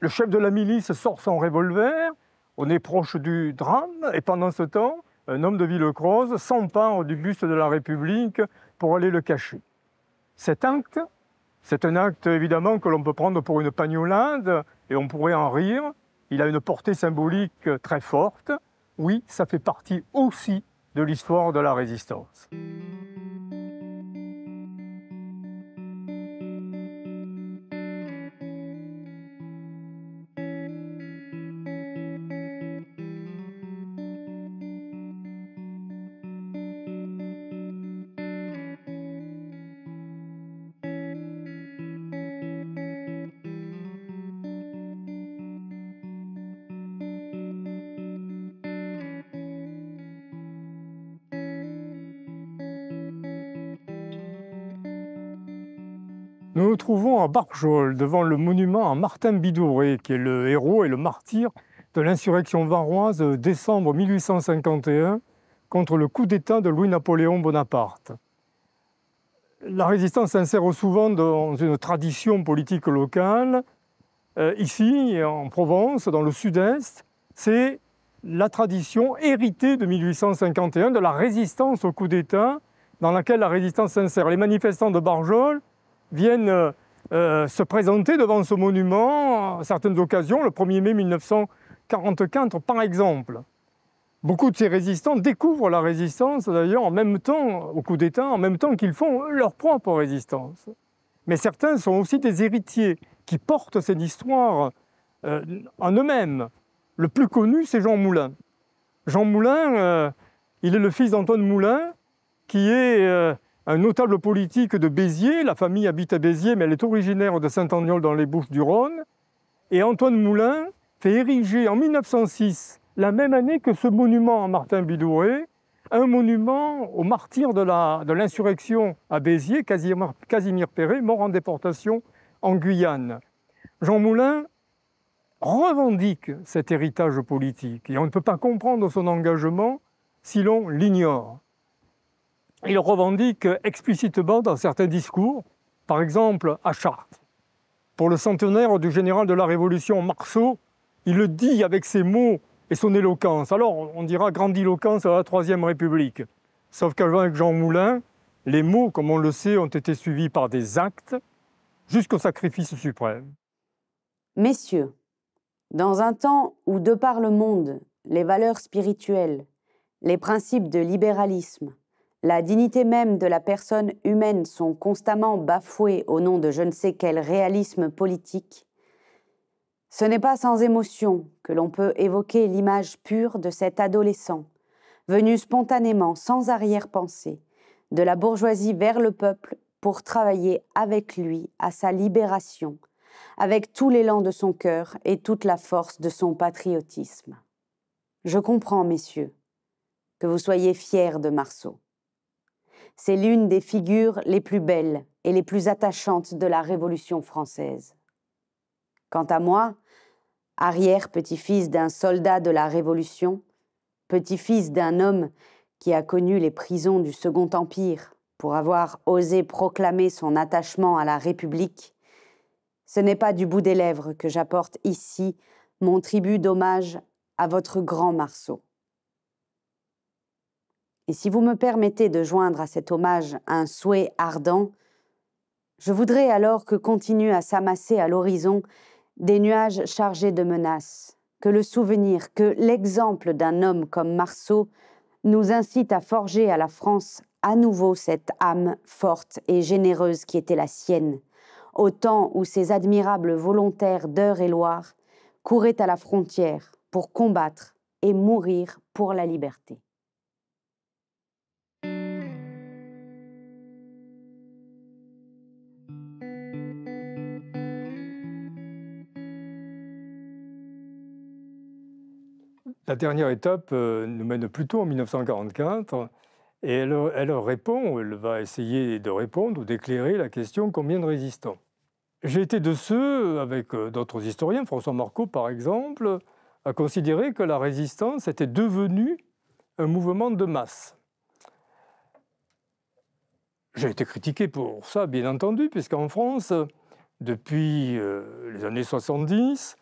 Le chef de la milice sort son revolver, on est proche du drame, et pendant ce temps, un homme de Villecroze s'empare du buste de la République pour aller le cacher. Cet acte, c'est un acte évidemment que l'on peut prendre pour une pagnolade, et on pourrait en rire. Il a une portée symbolique très forte. Oui, ça fait partie aussi de l'histoire de la résistance. Nous nous trouvons à Barjol, devant le monument à Martin Bidouré, qui est le héros et le martyr de l'insurrection varoise de décembre 1851 contre le coup d'État de Louis-Napoléon Bonaparte. La résistance s'insère souvent dans une tradition politique locale. Euh, ici, en Provence, dans le sud-est, c'est la tradition héritée de 1851 de la résistance au coup d'État, dans laquelle la résistance s'insère. Les manifestants de Barjol viennent euh, euh, se présenter devant ce monument à certaines occasions, le 1er mai 1944 par exemple. Beaucoup de ces résistants découvrent la résistance d'ailleurs en même temps, au coup d'État, en même temps qu'ils font leur propre résistance. Mais certains sont aussi des héritiers qui portent cette histoire euh, en eux-mêmes. Le plus connu, c'est Jean Moulin. Jean Moulin, il est le fils d'Antoine Moulin, qui est un notable politique de Béziers. La famille habite à Béziers, mais elle est originaire de Saint-Agnol dans les Bouches-du-Rhône. Et Antoine Moulin fait ériger en 1906, la même année que ce monument à Martin Bidouet, un monument au martyr de l'insurrection à Béziers, Casimir Perret, mort en déportation en Guyane. Jean Moulin revendique cet héritage politique et on ne peut pas comprendre son engagement si l'on l'ignore il revendique explicitement dans certains discours, par exemple à Chartres. Pour le centenaire du général de la Révolution, Marceau, il le dit avec ses mots et son éloquence. Alors, on dira grandiloquence à la Troisième République. Sauf qu'avec Jean Moulin, les mots, comme on le sait, ont été suivis par des actes jusqu'au sacrifice suprême. Messieurs, dans un temps où, de par le monde, les valeurs spirituelles, les principes de libéralisme, la dignité même de la personne humaine sont constamment bafouées au nom de je ne sais quel réalisme politique. Ce n'est pas sans émotion que l'on peut évoquer l'image pure de cet adolescent, venu spontanément, sans arrière-pensée, de la bourgeoisie vers le peuple pour travailler avec lui à sa libération, avec tout l'élan de son cœur et toute la force de son patriotisme. Je comprends, messieurs, que vous soyez fiers de Marceau. C'est l'une des figures les plus belles et les plus attachantes de la Révolution française. Quant à moi, arrière-petit-fils d'un soldat de la Révolution, petit-fils d'un homme qui a connu les prisons du Second Empire pour avoir osé proclamer son attachement à la République, ce n'est pas du bout des lèvres que j'apporte ici mon tribut d'hommage à votre grand Marceau. Et si vous me permettez de joindre à cet hommage un souhait ardent, je voudrais alors que continuent à s'amasser à l'horizon des nuages chargés de menaces, que le souvenir, que l'exemple d'un homme comme Marceau nous incite à forger à la France à nouveau cette âme forte et généreuse qui était la sienne, au temps où ces admirables volontaires d'Eure-et-Loire couraient à la frontière pour combattre et mourir pour la liberté. La dernière étape euh, nous mène plutôt en 1944 et elle, répond, elle va essayer de répondre ou d'éclairer la question combien de résistants J'ai été de ceux, avec euh, d'autres historiens, François Marco par exemple, à considérer que la résistance était devenue un mouvement de masse. J'ai été critiqué pour ça, bien entendu, puisqu'en France, depuis euh, les années 70,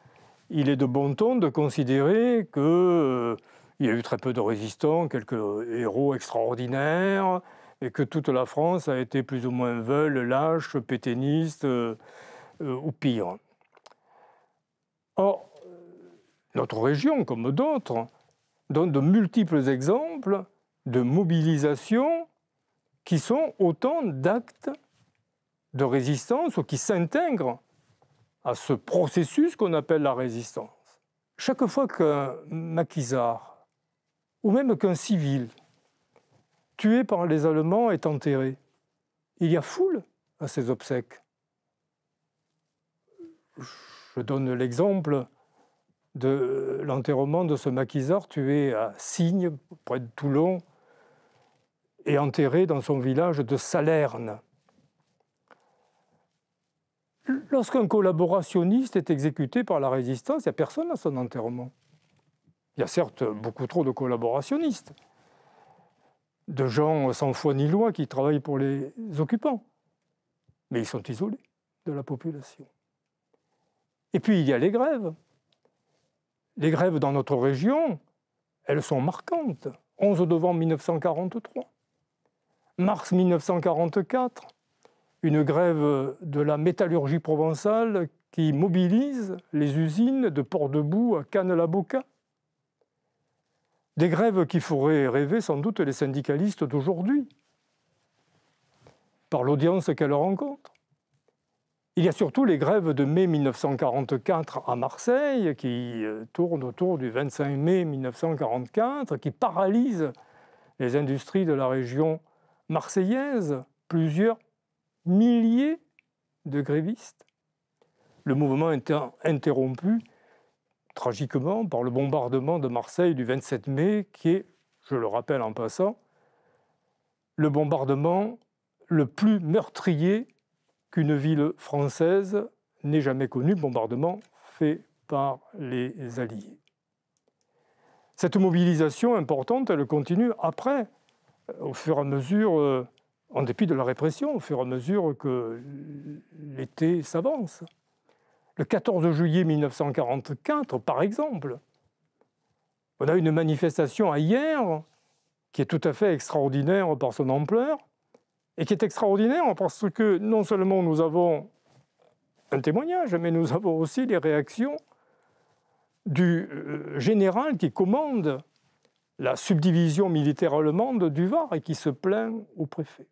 il est de bon ton de considérer qu'il euh, il y a eu très peu de résistants, quelques euh, héros extraordinaires, et que toute la France a été plus ou moins veule, lâche, pétainiste euh, ou pire. Or, notre région, comme d'autres, donne de multiples exemples de mobilisation qui sont autant d'actes de résistance ou qui s'intègrent à ce processus qu'on appelle la résistance. Chaque fois qu'un maquisard, ou même qu'un civil, tué par les Allemands est enterré, il y a foule à ses obsèques. Je donne l'exemple de l'enterrement de ce maquisard tué à Signe, près de Toulon, et enterré dans son village de Salerne. Lorsqu'un collaborationniste est exécuté par la résistance, il n'y a personne à son enterrement. Il y a certes beaucoup trop de collaborationnistes, de gens sans foi ni loi qui travaillent pour les occupants, mais ils sont isolés de la population. Et puis il y a les grèves. Les grèves dans notre région, elles sont marquantes. 11 novembre 1943, mars 1944, une grève de la métallurgie provençale qui mobilise les usines de Port-de-Boue à cannes la bocca Des grèves qui feraient rêver sans doute les syndicalistes d'aujourd'hui, par l'audience qu'elles rencontrent. Il y a surtout les grèves de mai 1944 à Marseille, qui euh, tournent autour du 25 mai 1944, qui paralysent les industries de la région marseillaise. Plusieurs milliers de grévistes. Le mouvement est interrompu tragiquement par le bombardement de Marseille du 27 mai, qui est, je le rappelle en passant, le bombardement le plus meurtrier qu'une ville française n'ait jamais connu, bombardement fait par les Alliés. Cette mobilisation importante, elle continue après, au fur et à mesure euh, en dépit de la répression, au fur et à mesure que l'été s'avance. Le 14 juillet 1944, par exemple, on a une manifestation à hier qui est tout à fait extraordinaire par son ampleur, et qui est extraordinaire parce que non seulement nous avons un témoignage, mais nous avons aussi les réactions du euh, général qui commande la subdivision militaire allemande du Var et qui se plaint au préfet.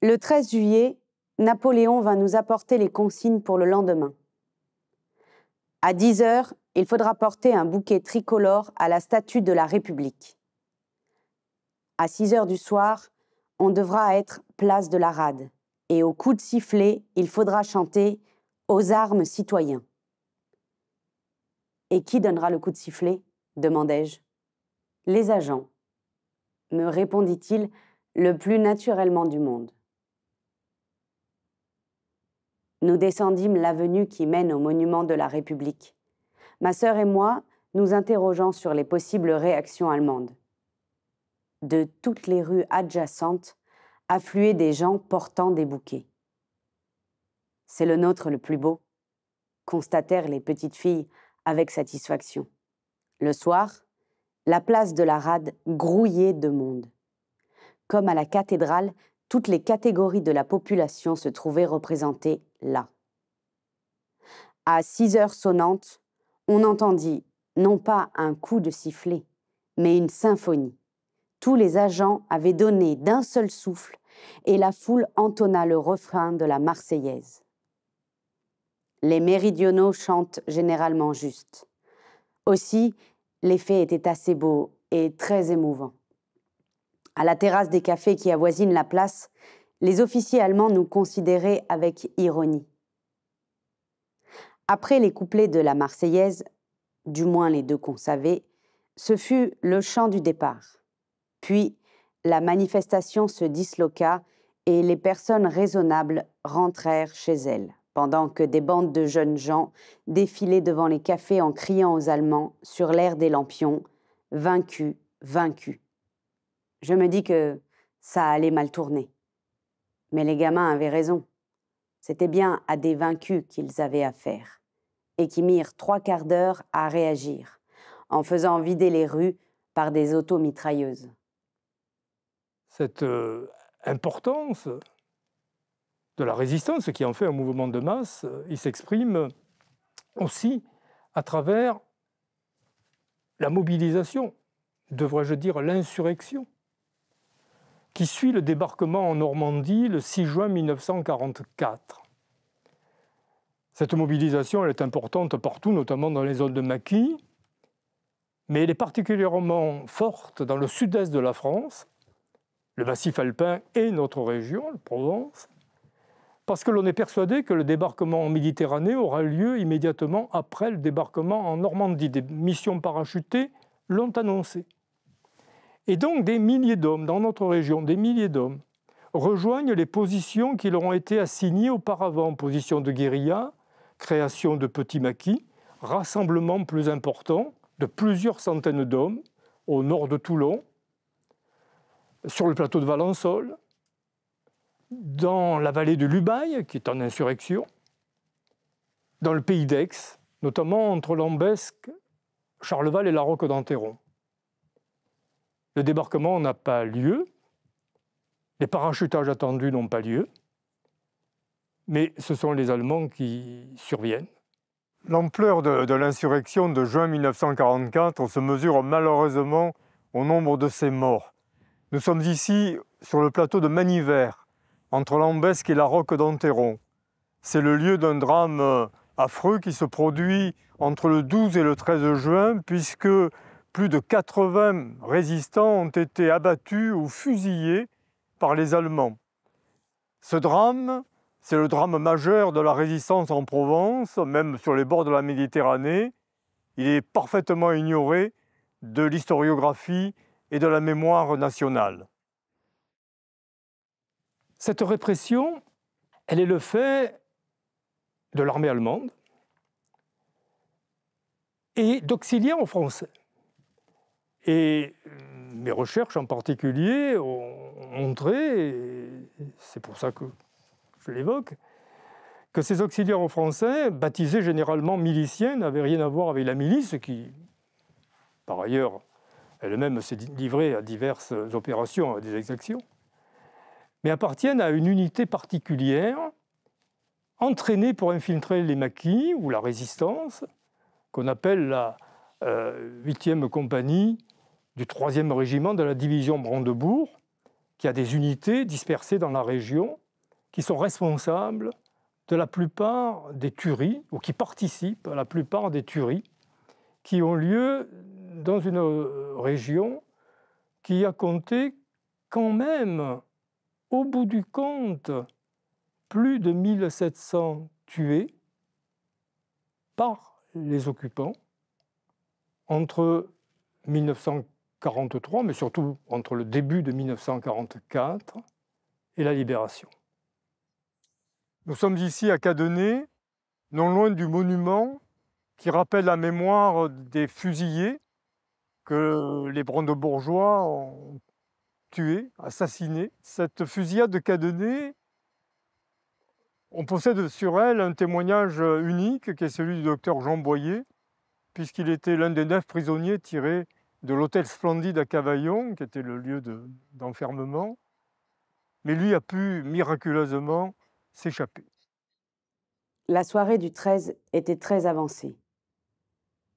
Le 13 juillet, Napoléon va nous apporter les consignes pour le lendemain. À 10 heures, il faudra porter un bouquet tricolore à la statue de la République. À 6 heures du soir, on devra être place de la rade et au coup de sifflet, il faudra chanter aux armes citoyens. Et qui donnera le coup de sifflet demandai-je. Les agents, me répondit-il le plus naturellement du monde. Nous descendîmes l'avenue qui mène au monument de la République. Ma sœur et moi nous interrogeant sur les possibles réactions allemandes. De toutes les rues adjacentes affluaient des gens portant des bouquets. C'est le nôtre le plus beau, constatèrent les petites filles avec satisfaction. Le soir, la place de la rade grouillait de monde. Comme à la cathédrale, toutes les catégories de la population se trouvaient représentées là. À six heures sonnantes, on entendit non pas un coup de sifflet, mais une symphonie. Tous les agents avaient donné d'un seul souffle et la foule entonna le refrain de la Marseillaise. Les méridionaux chantent généralement juste. Aussi, l'effet était assez beau et très émouvant. À la terrasse des cafés qui avoisinent la place, les officiers allemands nous considéraient avec ironie. Après les couplets de la Marseillaise, du moins les deux qu'on savait, ce fut le chant du départ. Puis, la manifestation se disloqua et les personnes raisonnables rentrèrent chez elles, pendant que des bandes de jeunes gens défilaient devant les cafés en criant aux Allemands, sur l'air des lampions, Vaincus, vaincus. Je me dis que ça allait mal tourner. Mais les gamins avaient raison. C'était bien à des vaincus qu'ils avaient affaire, et qui mirent trois quarts d'heure à réagir, en faisant vider les rues par des automitrailleuses. Cette euh, importance de la résistance, qui en fait un mouvement de masse, euh, il s'exprime aussi à travers la mobilisation, devrais-je dire l'insurrection, qui suit le débarquement en Normandie le 6 juin 1944. Cette mobilisation est importante partout, notamment dans les zones de maquis, mais elle est particulièrement forte dans le sud-est de la France, le massif alpin et notre région, la Provence, parce que l'on est persuadé que le débarquement en Méditerranée aura lieu immédiatement après le débarquement en Normandie. Des missions parachutées l'ont annoncé. Et donc des milliers d'hommes dans notre région, des milliers d'hommes, rejoignent les positions qui leur ont été assignées auparavant, positions de guérilla, création de petits maquis, rassemblement plus important de plusieurs centaines d'hommes au nord de Toulon, sur le plateau de Valençol, dans la vallée de Lubail, qui est en insurrection, dans le pays d'Aix, notamment entre l'Ambesque, Charleval et la Roque d'Anteron. Le débarquement n'a pas lieu, les parachutages attendus n'ont pas lieu, mais ce sont les Allemands qui surviennent. L'ampleur de, l'insurrection de juin 1944 se mesure malheureusement au nombre de ces morts. Nous sommes ici sur le plateau de Manivert, entre Lambesque et la Roque d'Anteron. C'est le lieu d'un drame euh, affreux qui se produit entre le 12 et le 13 juin, puisque plus de 80 résistants ont été abattus ou fusillés par les Allemands. Ce drame, c'est le drame majeur de la résistance en Provence, même sur les bords de la Méditerranée. Il est parfaitement ignoré de l'historiographie et de la mémoire nationale. Cette répression, elle est le fait de l'armée allemande et d'auxiliaires en Français. Et euh, mes recherches en particulier ont montré, c'est pour ça que je l'évoque, que ces auxiliaires aux Français, baptisés généralement miliciens, n'avaient rien à voir avec la milice qui, par ailleurs, elle-même s'est livrée à diverses opérations, à des exactions, mais appartiennent à une unité particulière entraînée pour infiltrer les maquis ou la résistance, qu'on appelle la 8e euh, compagnie du 3e régiment de la division Brandebourg, qui a des unités dispersées dans la région, qui sont responsables de la plupart des tueries, ou qui participent à la plupart des tueries, qui ont lieu dans une euh, région qui a compté quand même, au bout du compte, plus de 1700 tués par les occupants entre 1940 mais surtout entre le début de 1944 et la libération. Nous sommes ici à Cadenet, non loin du monument qui rappelle la mémoire des fusillés que les brandebourgeois ont tués, assassinés. Cette fusillade de Cadenet, on possède sur elle un témoignage unique qui est celui du docteur Jean Boyer, puisqu'il était l'un des neuf prisonniers tirés de l'hôtel Splendide à Cavaillon, qui était le lieu d'enfermement, mais lui a pu miraculeusement s'échapper. La soirée du 13 était très avancée.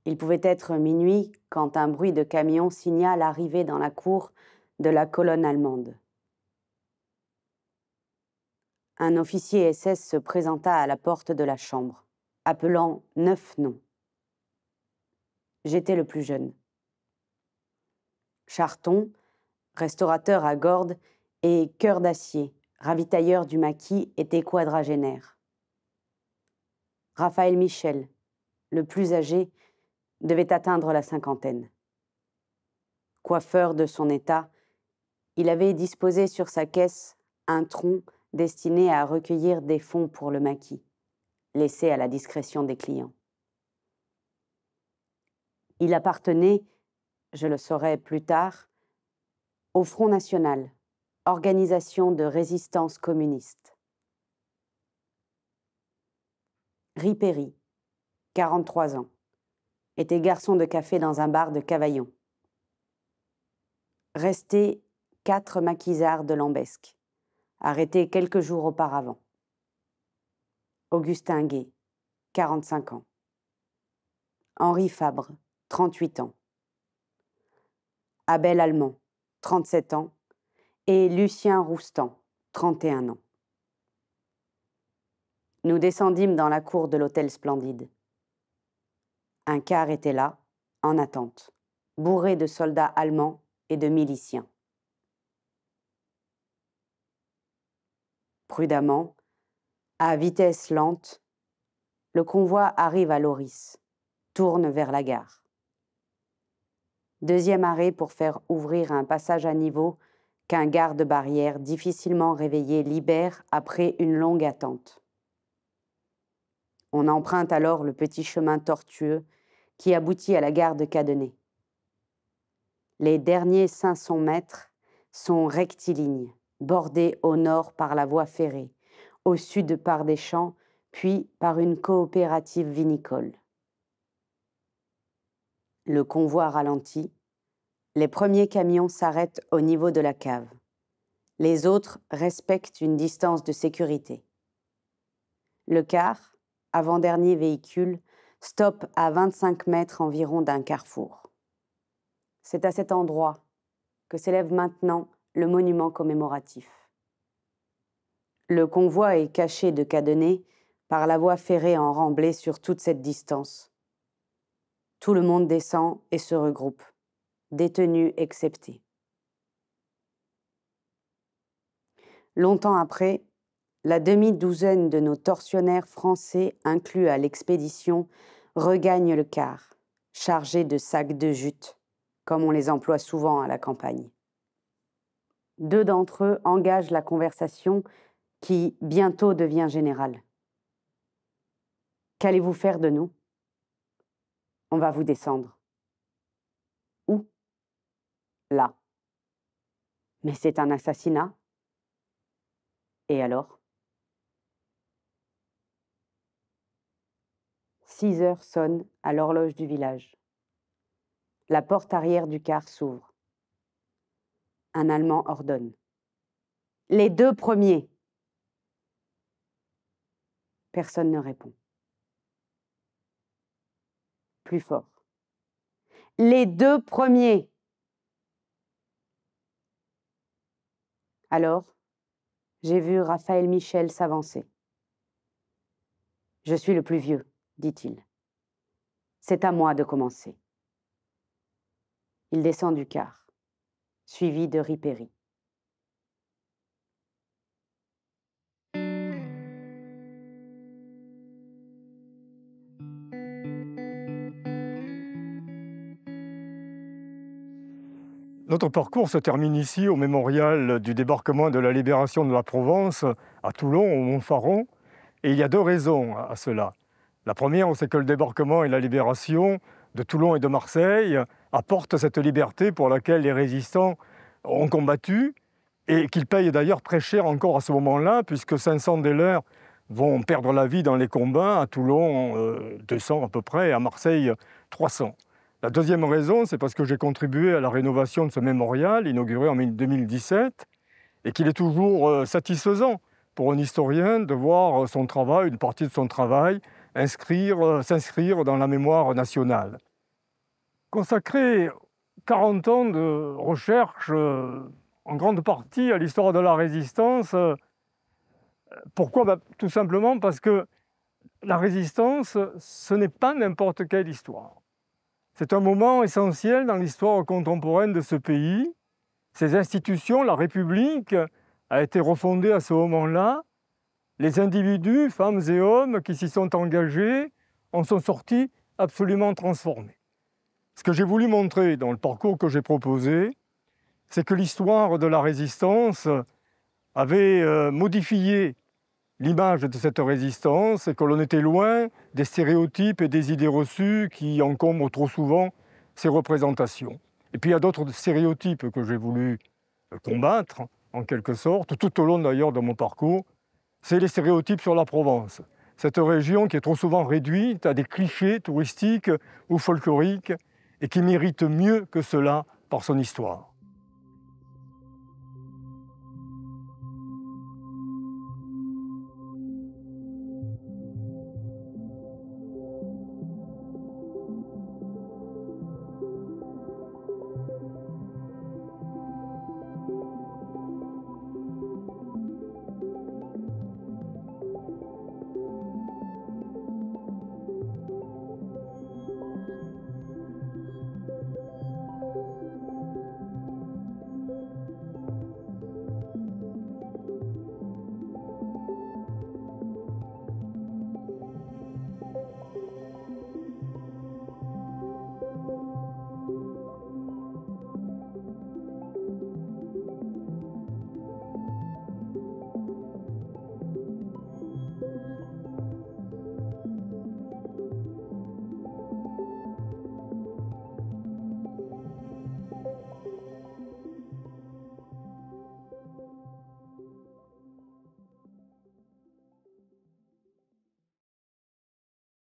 Il pouvait être minuit quand un bruit de camion signale l'arrivée dans la cour de la colonne allemande. Un officier SS se présenta à la porte de la chambre, appelant neuf noms. J'étais le plus jeune. Charton, restaurateur à Gordes, et Cœur d'Acier, ravitailleur du maquis, était quadragénaire. Raphaël Michel, le plus âgé, devait atteindre la cinquantaine. Coiffeur de son état, il avait disposé sur sa caisse un tronc destiné à recueillir des fonds pour le maquis, laissé à la discrétion des clients. Il appartenait, je le saurai plus tard, au Front National, organisation de résistance communiste. Ripéry, 43 ans, était garçon de café dans un bar de Cavaillon. Resté quatre maquisards de Lambesque, arrêté quelques jours auparavant. Augustin Gay, 45 ans. Henri Fabre, 38 ans Abel Allemand, 37 ans, et Lucien Roustan, 31 ans. Nous descendîmes dans la cour de l'hôtel Splendide. Un quart était là, en attente, bourré de soldats allemands et de miliciens. Prudemment, à vitesse lente, le convoi arrive à Loris, tourne vers la gare. Deuxième arrêt pour faire ouvrir un passage à niveau qu'un garde-barrière difficilement réveillé libère après une longue attente. On emprunte alors le petit chemin tortueux qui aboutit à la gare de Cadenet. Les derniers 500 mètres sont rectilignes, bordés au nord par la voie ferrée, au sud par des champs, puis par une coopérative vinicole. Le convoi ralentit. Les premiers camions s'arrêtent au niveau de la cave. Les autres respectent une distance de sécurité. Le car, avant-dernier véhicule, stoppe à 25 mètres environ d'un carrefour. C'est à cet endroit que s'élève maintenant le monument commémoratif. Le convoi est caché de cadenets par la voie ferrée en remblai sur toute cette distance, tout le monde descend et se regroupe, détenus exceptés. Longtemps après, la demi-douzaine de nos tortionnaires français inclus à l'expédition regagnent le car, chargés de sacs de jute, comme on les emploie souvent à la campagne. Deux d'entre eux engagent la conversation qui bientôt devient générale. Qu'allez-vous faire de nous on va vous descendre. Où Là. Mais c'est un assassinat. Et alors Six heures sonnent à l'horloge du village. La porte arrière du car s'ouvre. Un Allemand ordonne. Les deux premiers. Personne ne répond fort. Les deux premiers. Alors, j'ai vu Raphaël Michel s'avancer. Je suis le plus vieux, dit-il. C'est à moi de commencer. Il descend du car, suivi de Ripéry. Notre parcours se termine ici au mémorial du débarquement de la libération de la Provence, à Toulon, au Montfaron. Et il y a deux raisons à cela. La première, c'est que le débarquement et la libération de Toulon et de Marseille apportent cette liberté pour laquelle les résistants ont combattu et qu'ils payent d'ailleurs très cher encore à ce moment-là, puisque 500 des leurs vont perdre la vie dans les combats, à Toulon 200 euh, à peu près, à Marseille 300. La deuxième raison, c'est parce que j'ai contribué à la rénovation de ce mémorial, inauguré en 2017, et qu'il est toujours euh, satisfaisant pour un historien de voir euh, son travail, une partie de son travail, euh, s'inscrire dans la mémoire nationale. Consacrer 40 ans de recherche, en grande partie à l'histoire de la résistance, pourquoi bah, Tout simplement parce que la résistance, ce n'est pas n'importe quelle histoire. C'est un moment essentiel dans l'histoire contemporaine de ce pays. Ces institutions, la République, a été refondée à ce moment-là. Les individus, femmes et hommes qui s'y sont engagés, en sont sortis absolument transformés. Ce que j'ai voulu montrer dans le parcours que j'ai proposé, c'est que l'histoire de la résistance avait euh, modifié l'image de cette résistance et que l'on était loin des stéréotypes et des idées reçues qui encombrent trop souvent ces représentations. Et puis il y a d'autres stéréotypes que j'ai voulu euh, combattre, en quelque sorte, tout au long d'ailleurs de mon parcours. C'est les stéréotypes sur la Provence. Cette région qui est trop souvent réduite à des clichés touristiques ou folkloriques et qui mérite mieux que cela par son histoire.